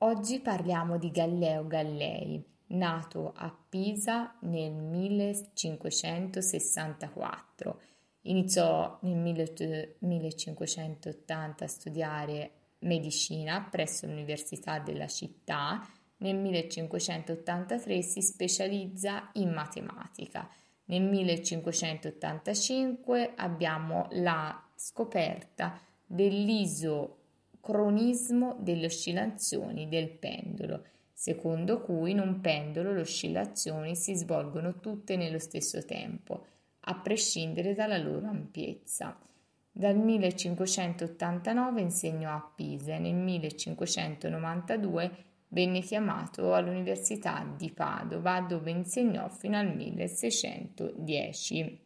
Oggi parliamo di Galleo Gallei, nato a Pisa nel 1564. Iniziò nel 1580 a studiare medicina presso l'università della città. Nel 1583 si specializza in matematica. Nel 1585 abbiamo la scoperta dell'iso cronismo delle oscillazioni del pendolo, secondo cui in un pendolo le oscillazioni si svolgono tutte nello stesso tempo, a prescindere dalla loro ampiezza. Dal 1589 insegnò a Pisa e nel 1592 venne chiamato all'Università di Padova dove insegnò fino al 1610.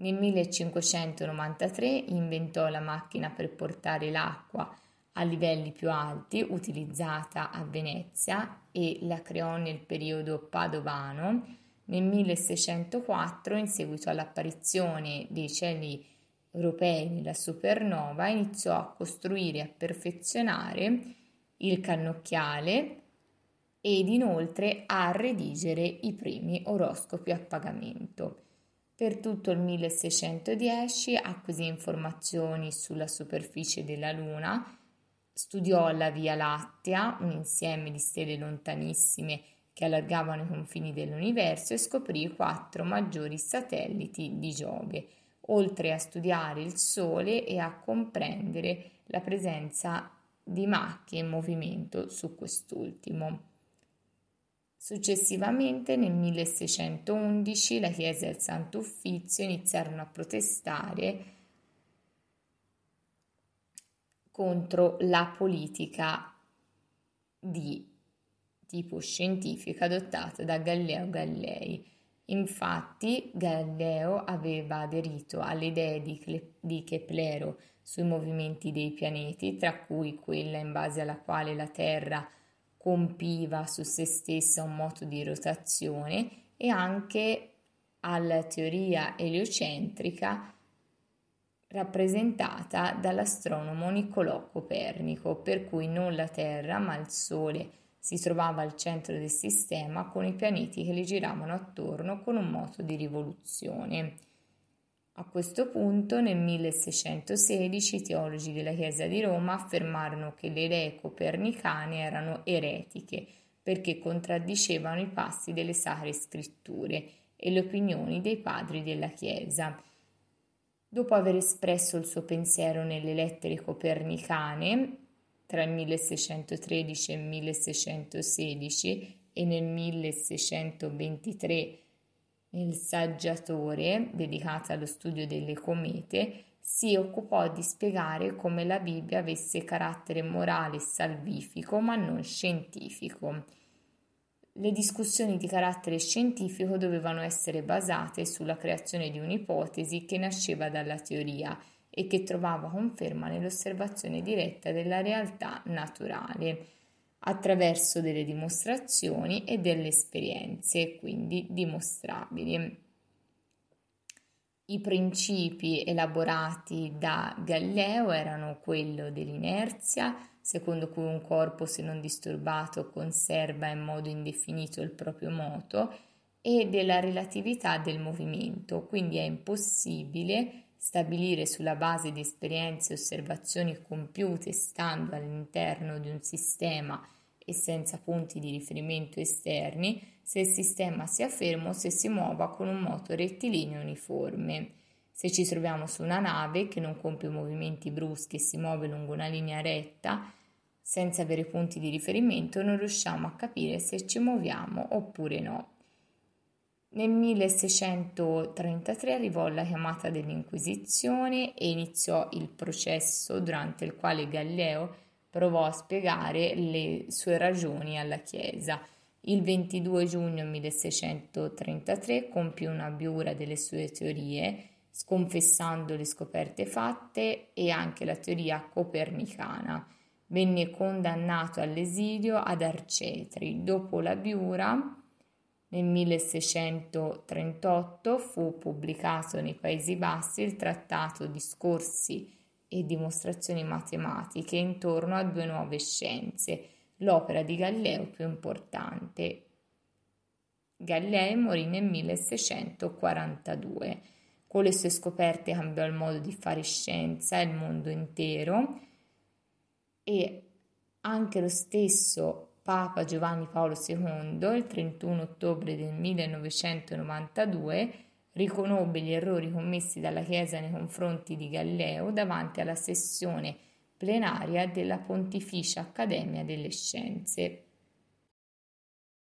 Nel 1593 inventò la macchina per portare l'acqua a livelli più alti utilizzata a Venezia e la creò nel periodo padovano. Nel 1604, in seguito all'apparizione dei cieli europei nella supernova, iniziò a costruire e a perfezionare il cannocchiale ed inoltre a redigere i primi oroscopi a pagamento. Per tutto il 1610 acquisì informazioni sulla superficie della Luna, studiò la Via Lattea, un insieme di stelle lontanissime che allargavano i confini dell'universo e scoprì i quattro maggiori satelliti di Giove, oltre a studiare il Sole e a comprendere la presenza di macchie in movimento su quest'ultimo. Successivamente, nel 1611, la Chiesa e il Santo Uffizio iniziarono a protestare contro la politica di tipo scientifico adottata da Galileo Gallei. Infatti Galileo aveva aderito alle idee di, Cle- di, Keplero sui movimenti dei pianeti, tra cui quella in base alla quale la Terra compiva su se stessa un moto di rotazione e anche alla teoria eliocentrica rappresentata dall'astronomo Niccolò Copernico, per cui non la Terra ma il Sole si trovava al centro del sistema con i pianeti che le giravano attorno con un moto di rivoluzione. A questo punto, nel 1616, i teologi della Chiesa di Roma affermarono che le idee copernicane erano eretiche perché contraddicevano i passi delle sacre scritture e le opinioni dei padri della Chiesa. Dopo aver espresso il suo pensiero nelle lettere copernicane tra il 1613 e il 1616 e nel 1623 il saggiatore, dedicata allo studio delle comete, si occupò di spiegare come la Bibbia avesse carattere morale e salvifico, ma non scientifico. Le discussioni di carattere scientifico dovevano essere basate sulla creazione di un'ipotesi che nasceva dalla teoria e che trovava conferma nell'osservazione diretta della realtà naturale attraverso delle dimostrazioni e delle esperienze, quindi dimostrabili. I principi elaborati da Galileo erano quello dell'inerzia, secondo cui un corpo se non disturbato conserva in modo indefinito il proprio moto, e della relatività del movimento, quindi è impossibile stabilire sulla base di esperienze e osservazioni compiute stando all'interno di un sistema e senza punti di riferimento esterni se il sistema sia fermo o se si muova con un moto rettilineo uniforme. Se ci troviamo su una nave che non compie movimenti bruschi e si muove lungo una linea retta, senza avere punti di riferimento non riusciamo a capire se ci muoviamo oppure no. Nel 1633 arrivò la chiamata dell'Inquisizione e iniziò il processo durante il quale Galileo provò a spiegare le sue ragioni alla Chiesa. Il 22 giugno 1633 compì una biura delle sue teorie, sconfessando le scoperte fatte e anche la teoria copernicana. Venne condannato all'esilio ad Arcetri. Dopo la biura nel 1638 fu pubblicato nei Paesi Bassi il trattato Discorsi e dimostrazioni matematiche intorno a due nuove scienze, l'opera di Galileo più importante. Galilei morì nel 1642. Con le sue scoperte cambiò il modo di fare scienza e il mondo intero e anche lo stesso Papa Giovanni Paolo II il 31 ottobre del 1992 riconobbe gli errori commessi dalla Chiesa nei confronti di Galileo davanti alla sessione plenaria della Pontificia Accademia delle Scienze.